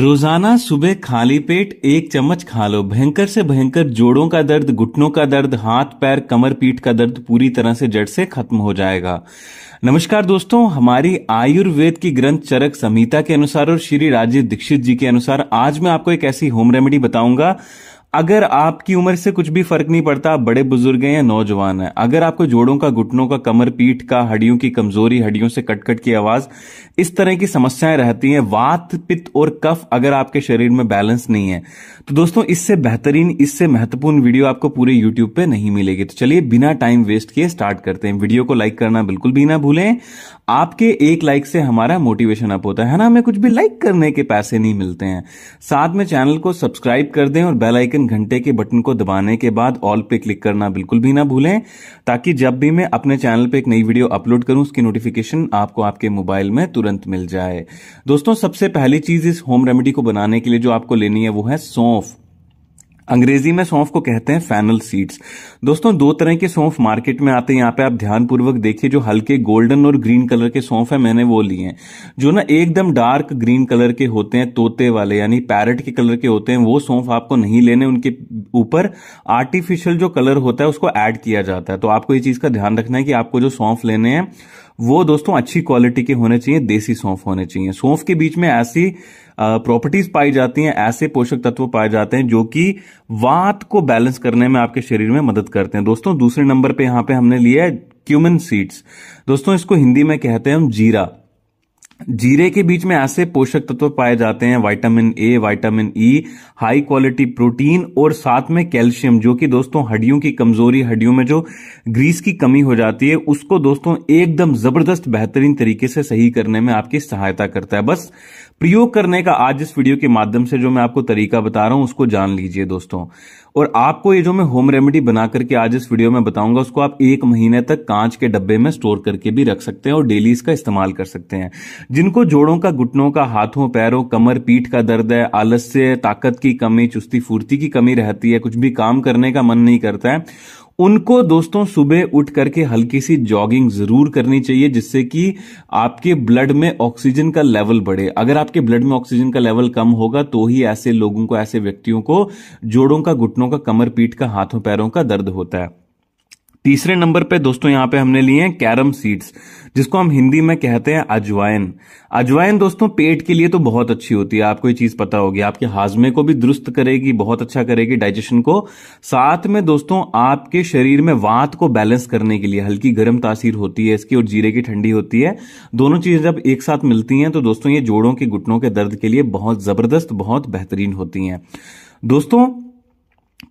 रोजाना सुबह खाली पेट एक चम्मच खा लो भयंकर से भयंकर जोड़ों का दर्द घुटनों का दर्द हाथ पैर कमर पीठ का दर्द पूरी तरह से जड़ से खत्म हो जाएगा नमस्कार दोस्तों हमारी आयुर्वेद की ग्रंथ चरक संहिता के अनुसार और श्री राजीव दीक्षित जी के अनुसार आज मैं आपको एक ऐसी होम रेमेडी बताऊंगा अगर आपकी उम्र से कुछ भी फर्क नहीं पड़ता आप बड़े बुजुर्ग हैं या नौजवान हैं अगर आपको जोड़ों का घुटनों का कमर पीठ का हड्डियों की कमजोरी हड्डियों से कटकट की आवाज इस तरह की समस्याएं रहती हैं वात पित्त और कफ अगर आपके शरीर में बैलेंस नहीं है तो दोस्तों इससे बेहतरीन इससे महत्वपूर्ण वीडियो आपको पूरे यूट्यूब पर नहीं मिलेगी तो चलिए बिना टाइम वेस्ट किए स्टार्ट करते हैं वीडियो को लाइक करना बिल्कुल भी ना भूलें आपके एक लाइक से हमारा मोटिवेशन अप होता है ना हमें कुछ भी लाइक करने के पैसे नहीं मिलते हैं साथ में चैनल को सब्सक्राइब कर दें और बेलाइकन लेकिन घंटे के बटन को दबाने के बाद ऑल पे क्लिक करना बिल्कुल भी ना भूलें ताकि जब भी मैं अपने चैनल पे एक नई वीडियो अपलोड करूं उसकी नोटिफिकेशन आपको आपके मोबाइल में तुरंत मिल जाए दोस्तों सबसे पहली चीज इस होम रेमेडी को बनाने के लिए जो आपको लेनी है वो है सौंफ अंग्रेजी में सौंफ को कहते हैं फैनल सीड्स दोस्तों दो तरह के सौंफ मार्केट में आते हैं यहाँ पे आप ध्यानपूर्वक देखिए जो हल्के गोल्डन और ग्रीन कलर के सौंफ है मैंने वो लिए हैं जो ना एकदम डार्क ग्रीन कलर के होते हैं तोते वाले यानी पैरट के कलर के होते हैं वो सौंफ आपको नहीं लेने उनके ऊपर आर्टिफिशियल जो कलर होता है उसको एड किया जाता है तो आपको ये चीज का ध्यान रखना है कि आपको जो सौंफ लेने हैं वो दोस्तों अच्छी क्वालिटी के होने चाहिए देसी सौंफ होने चाहिए सौंफ के बीच में ऐसी प्रॉपर्टीज पाई जाती हैं ऐसे पोषक तत्व पाए जाते हैं जो कि वात को बैलेंस करने में आपके शरीर में मदद करते हैं दोस्तों दूसरे नंबर पे यहां पे हमने लिया है क्यूमन सीड्स दोस्तों इसको हिंदी में कहते हैं हम जीरा जीरे के बीच में ऐसे पोषक तत्व पाए जाते हैं vitamin A vitamin E high quality protein और साथ में कैल्शियम जो कि दोस्तों हड्डियों की कमजोरी हड्डियों में जो ग्रीस की कमी हो जाती है उसको दोस्तों एकदम जबरदस्त बेहतरीन तरीके से सही करने में आपकी सहायता करता है बस प्रयोग करने का आज इस वीडियो के माध्यम से जो मैं आपको तरीका बता रहा हूं उसको जान लीजिए दोस्तों और आपको ये जो मैं होम रेमेडी बना करके आज इस वीडियो में बताऊंगा उसको आप एक महीने तक कांच के डब्बे में स्टोर करके भी रख सकते हैं और डेली इसका इस्तेमाल कर सकते हैं जिनको जोड़ों का घुटनों का हाथों पैरों कमर पीठ का दर्द है आलस्य ताकत की कमी चुस्ती फुर्ती की कमी रहती है कुछ भी काम करने का मन नहीं करता है उनको दोस्तों सुबह उठ करके हल्की सी जॉगिंग जरूर करनी चाहिए जिससे कि आपके ब्लड में ऑक्सीजन का लेवल बढ़े अगर आपके ब्लड में ऑक्सीजन का लेवल कम होगा तो ही ऐसे लोगों को ऐसे व्यक्तियों को जोड़ों का घुटनों का कमर पीठ का हाथों पैरों का दर्द होता है तीसरे नंबर पे दोस्तों यहाँ पे हमने लिए हैं कैरम सीड्स जिसको हम हिंदी में कहते हैं अजवाइन अजवाइन दोस्तों पेट के लिए तो बहुत अच्छी होती है आपको ये चीज पता होगी आपके हाजमे को भी दुरुस्त करेगी बहुत अच्छा करेगी डाइजेशन को साथ में दोस्तों आपके शरीर में वात को बैलेंस करने के लिए हल्की गर्म तासीर होती है इसकी और जीरे की ठंडी होती है दोनों चीजें जब एक साथ मिलती हैं तो दोस्तों ये जोड़ों के घुटनों के दर्द के लिए बहुत जबरदस्त बहुत बेहतरीन होती हैं दोस्तों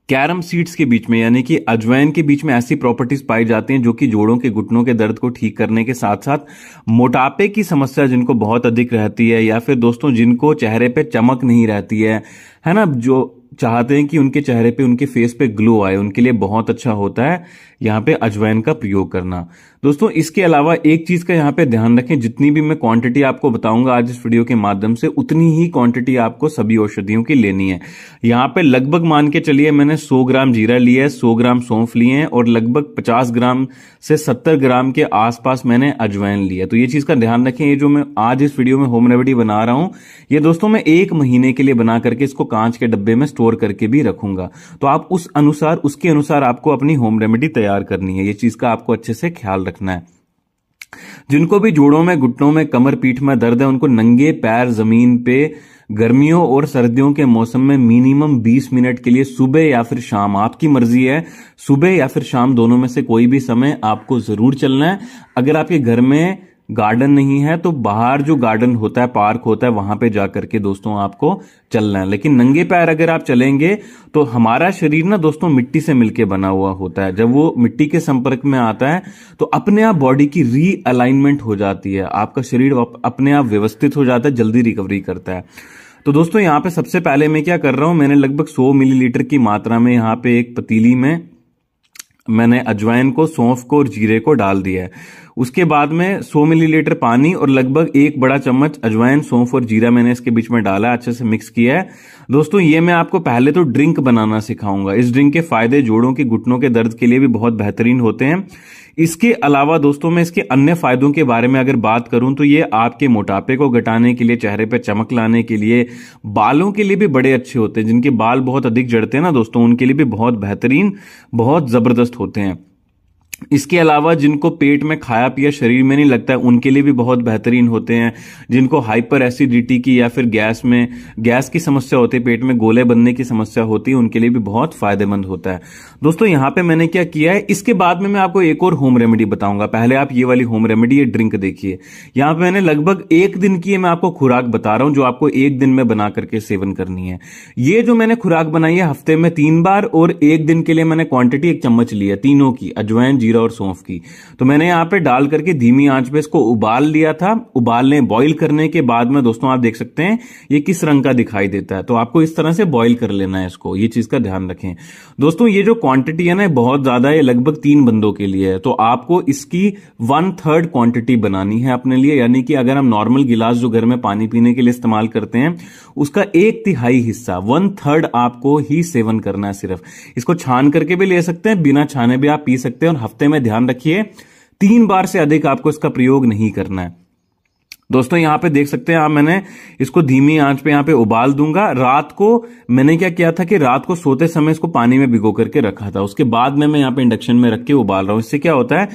कैरम सीड्स के बीच में यानी कि अजवाइन के बीच में ऐसी प्रॉपर्टीज पाई जाती हैं जो कि जोड़ों के घुटनों के दर्द को ठीक करने के साथ साथ मोटापे की समस्या जिनको बहुत अधिक रहती है या फिर दोस्तों जिनको चेहरे पे चमक नहीं रहती है है ना जो चाहते हैं कि उनके चेहरे पे उनके फेस पे ग्लो आए उनके लिए बहुत अच्छा होता है यहाँ पे अजवाइन का प्रयोग करना दोस्तों इसके अलावा एक चीज का यहाँ पे ध्यान रखें जितनी भी मैं क्वांटिटी आपको बताऊंगा आज इस वीडियो के माध्यम से उतनी ही क्वांटिटी आपको सभी औषधियों की लेनी है यहाँ पे लगभग मान के चलिए मैंने 100 ग्राम जीरा लिया है 100 ग्राम सौंफ लिए हैं और लगभग 50 ग्राम से 70 ग्राम के आसपास मैंने अजवाइन लिया तो ये चीज का ध्यान रखें ये जो मैं आज इस वीडियो में होम रेमेडी बना रहा हूं ये दोस्तों मैं एक महीने के लिए बना करके इसको कांच के डब्बे में स्टोर करके भी रखूंगा तो आप उस अनुसार उसके अनुसार आपको अपनी होम रेमेडी तैयार तैयार करनी है ये चीज का आपको अच्छे से ख्याल रखना है जिनको भी जोड़ों में घुटनों में कमर पीठ में दर्द है उनको नंगे पैर जमीन पे गर्मियों और सर्दियों के मौसम में मिनिमम 20 मिनट के लिए सुबह या फिर शाम आपकी मर्जी है सुबह या फिर शाम दोनों में से कोई भी समय आपको जरूर चलना है अगर आपके घर में गार्डन नहीं है तो बाहर जो गार्डन होता है पार्क होता है वहां पे जा करके दोस्तों आपको चलना है लेकिन नंगे पैर अगर आप चलेंगे तो हमारा शरीर ना दोस्तों मिट्टी से मिलके बना हुआ होता है जब वो मिट्टी के संपर्क में आता है तो अपने आप बॉडी की रीअलाइनमेंट हो जाती है आपका शरीर अपने आप व्यवस्थित हो जाता है जल्दी रिकवरी करता है तो दोस्तों यहाँ पे सबसे पहले मैं क्या कर रहा हूं मैंने लगभग सौ मिलीलीटर की मात्रा में यहाँ पे एक पतीली में मैंने अजवाइन को सौंफ को और जीरे को डाल दिया है उसके बाद में 100 मिलीलीटर पानी और लगभग एक बड़ा चम्मच अजवाइन सौंफ और जीरा मैंने इसके बीच में डाला अच्छे से मिक्स किया है दोस्तों ये मैं आपको पहले तो ड्रिंक बनाना सिखाऊंगा इस ड्रिंक के फायदे जोड़ों के घुटनों के दर्द के लिए भी बहुत बेहतरीन होते हैं इसके अलावा दोस्तों मैं इसके अन्य फायदों के बारे में अगर बात करूं तो ये आपके मोटापे को घटाने के लिए चेहरे पर चमक लाने के लिए बालों के लिए भी बड़े अच्छे होते हैं जिनके बाल बहुत अधिक जड़ते हैं ना दोस्तों उनके लिए भी बहुत बेहतरीन बहुत जबरदस्त होते हैं इसके अलावा जिनको पेट में खाया पिया शरीर में नहीं लगता है उनके लिए भी बहुत बेहतरीन होते हैं जिनको हाइपर एसिडिटी की या फिर गैस में गैस की समस्या होती है पेट में गोले बनने की समस्या होती है उनके लिए भी बहुत फायदेमंद होता है दोस्तों यहां पे मैंने क्या किया है इसके बाद में मैं आपको एक और होम रेमेडी बताऊंगा पहले आप ये वाली होम रेमेडी ये ड्रिंक देखिए यहां पर मैंने लगभग एक दिन की मैं आपको खुराक बता रहा हूं जो आपको एक दिन में बना करके सेवन करनी है ये जो मैंने खुराक बनाई है हफ्ते में तीन बार और एक दिन के लिए मैंने क्वांटिटी एक चम्मच ली है तीनों की अजवाइन जीरा और सौंफ की तो मैंने यहाँ पे डाल करके धीमी आंच पे इसको उबाल लिया था उबालने बॉईल करने के बाद में दोस्तों आप देख सकते हैं ये किस रंग का दिखाई देता है तो आपको इस तरह से बॉईल कर लेना है इसको ये चीज का ध्यान रखें दोस्तों ये जो क्वांटिटी है ना बहुत ज्यादा है लगभग तीन बंदों के लिए है तो आपको इसकी वन थर्ड क्वांटिटी बनानी है अपने लिए यानी कि अगर हम नॉर्मल गिलास जो घर में पानी पीने के लिए इस्तेमाल करते हैं उसका एक तिहाई हिस्सा वन थर्ड आपको ही सेवन करना है सिर्फ इसको छान करके भी ले सकते हैं बिना छाने भी आप पी सकते हैं और हफ्ते हफ्ते में ध्यान रखिए तीन बार से अधिक आपको इसका प्रयोग नहीं करना है दोस्तों यहां पे देख सकते हैं आप मैंने इसको धीमी आंच पे यहां पे उबाल दूंगा रात को मैंने क्या किया था कि रात को सोते समय इसको पानी में भिगो करके रखा था उसके बाद में मैं यहां पे इंडक्शन में रख के उबाल रहा हूं इससे क्या होता है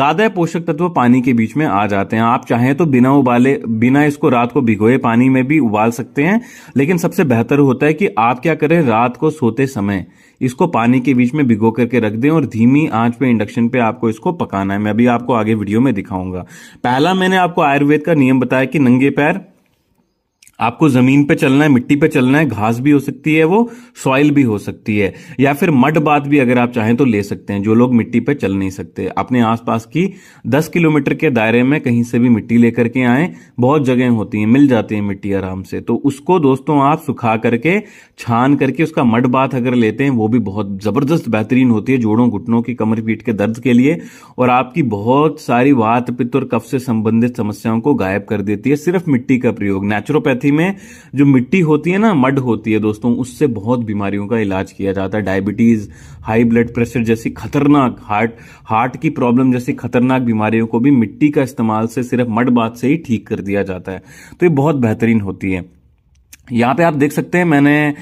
ज्यादा पोषक तत्व पानी के बीच में आ जाते हैं आप चाहें तो बिना उबाले बिना इसको रात को भिगोए पानी में भी उबाल सकते हैं लेकिन सबसे बेहतर होता है कि आप क्या करें रात को सोते समय इसको पानी के बीच में भिगो करके रख दें और धीमी आंच पे इंडक्शन पे आपको इसको पकाना है मैं अभी आपको आगे वीडियो में दिखाऊंगा पहला मैंने आपको आयुर्वेद का नियम बताया कि नंगे पैर आपको जमीन पे चलना है मिट्टी पे चलना है घास भी हो सकती है वो सॉइल भी हो सकती है या फिर मड बात भी अगर आप चाहें तो ले सकते हैं जो लोग मिट्टी पे चल नहीं सकते अपने आसपास की दस किलोमीटर के दायरे में कहीं से भी मिट्टी लेकर के आए बहुत जगह होती हैं मिल जाती है मिट्टी आराम से तो उसको दोस्तों आप सुखा करके छान करके उसका मड बात अगर लेते हैं वो भी बहुत जबरदस्त बेहतरीन होती है जोड़ों घुटनों की कमर पीठ के दर्द के लिए और आपकी बहुत सारी वात पित्त और कफ से संबंधित समस्याओं को गायब कर देती है सिर्फ मिट्टी का प्रयोग नेचुरोपैथी में जो मिट्टी होती है ना मड होती है दोस्तों उससे बहुत बीमारियों का इलाज किया जाता है डायबिटीज हाई ब्लड प्रेशर जैसी खतरनाक हार्ट हार्ट की प्रॉब्लम जैसी खतरनाक बीमारियों को भी मिट्टी का इस्तेमाल से सिर्फ मड बात से ही ठीक कर दिया जाता है तो ये बहुत बेहतरीन होती है यहाँ पे आप देख सकते हैं मैंने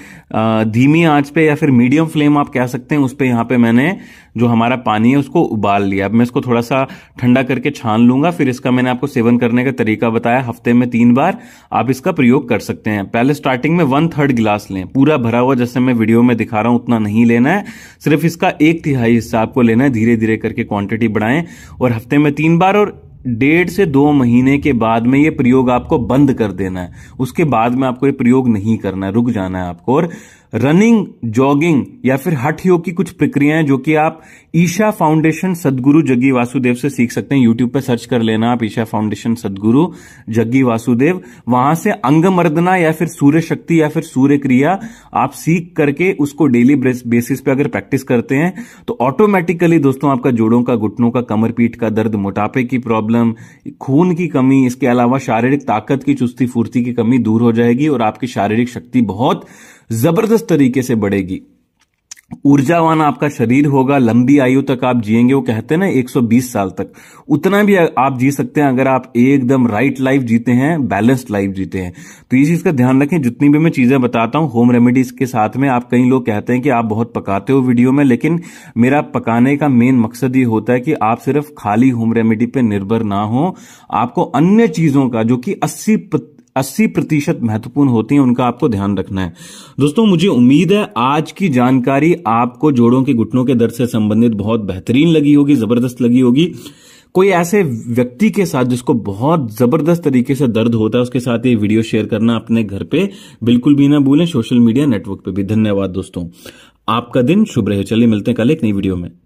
धीमी आंच पे या फिर मीडियम फ्लेम आप कह सकते हैं उस पर यहाँ पे मैंने जो हमारा पानी है उसको उबाल लिया अब मैं इसको थोड़ा सा ठंडा करके छान लूंगा फिर इसका मैंने आपको सेवन करने का तरीका बताया हफ्ते में तीन बार आप इसका प्रयोग कर सकते हैं पहले स्टार्टिंग में वन थर्ड गिलास लें पूरा भरा हुआ जैसे मैं वीडियो में दिखा रहा हूं उतना नहीं लेना है सिर्फ इसका एक तिहाई हिस्सा आपको लेना है धीरे धीरे करके क्वांटिटी बढ़ाएं और हफ्ते में तीन बार और डेढ़ से दो महीने के बाद में ये प्रयोग आपको बंद कर देना है उसके बाद में आपको ये प्रयोग नहीं करना है रुक जाना है आपको और रनिंग जॉगिंग या फिर हठ योग की कुछ प्रक्रियाएं जो कि आप ईशा फाउंडेशन सदगुरु जग्गी वासुदेव से सीख सकते हैं यूट्यूब पर सर्च कर लेना आप ईशा फाउंडेशन सदगुरु जग्गी वासुदेव वहां से अंग मर्दना या फिर सूर्य शक्ति या फिर सूर्य क्रिया आप सीख करके उसको डेली बेसिस पे अगर प्रैक्टिस करते हैं तो ऑटोमेटिकली दोस्तों आपका जोड़ों का घुटनों का कमर पीठ का दर्द मोटापे की प्रॉब्लम खून की कमी इसके अलावा शारीरिक ताकत की चुस्ती फूर्ती की कमी दूर हो जाएगी और आपकी शारीरिक शक्ति बहुत जबरदस्त तरीके से बढ़ेगी ऊर्जावान आपका शरीर होगा लंबी आयु तक आप जिएंगे वो कहते हैं ना 120 साल तक उतना भी आप जी सकते हैं अगर आप एकदम राइट लाइफ जीते हैं बैलेंस्ड लाइफ जीते हैं तो ये चीज का ध्यान रखें जितनी भी मैं चीजें बताता हूं होम रेमेडीज के साथ में आप कई लोग कहते हैं कि आप बहुत पकाते हो वीडियो में लेकिन मेरा पकाने का मेन मकसद ये होता है कि आप सिर्फ खाली होम रेमेडी पर निर्भर ना हो आपको अन्य चीजों का जो कि अस्सी अस्सी प्रतिशत महत्वपूर्ण होती हैं उनका आपको ध्यान रखना है दोस्तों मुझे उम्मीद है आज की जानकारी आपको जोड़ों के घुटनों के दर्द से संबंधित बहुत बेहतरीन लगी होगी जबरदस्त लगी होगी कोई ऐसे व्यक्ति के साथ जिसको बहुत जबरदस्त तरीके से दर्द होता है उसके साथ ये वीडियो शेयर करना अपने घर पे बिल्कुल भी ना भूलें सोशल मीडिया नेटवर्क पे भी धन्यवाद दोस्तों आपका दिन शुभ रहे चलिए मिलते हैं कल एक नई वीडियो में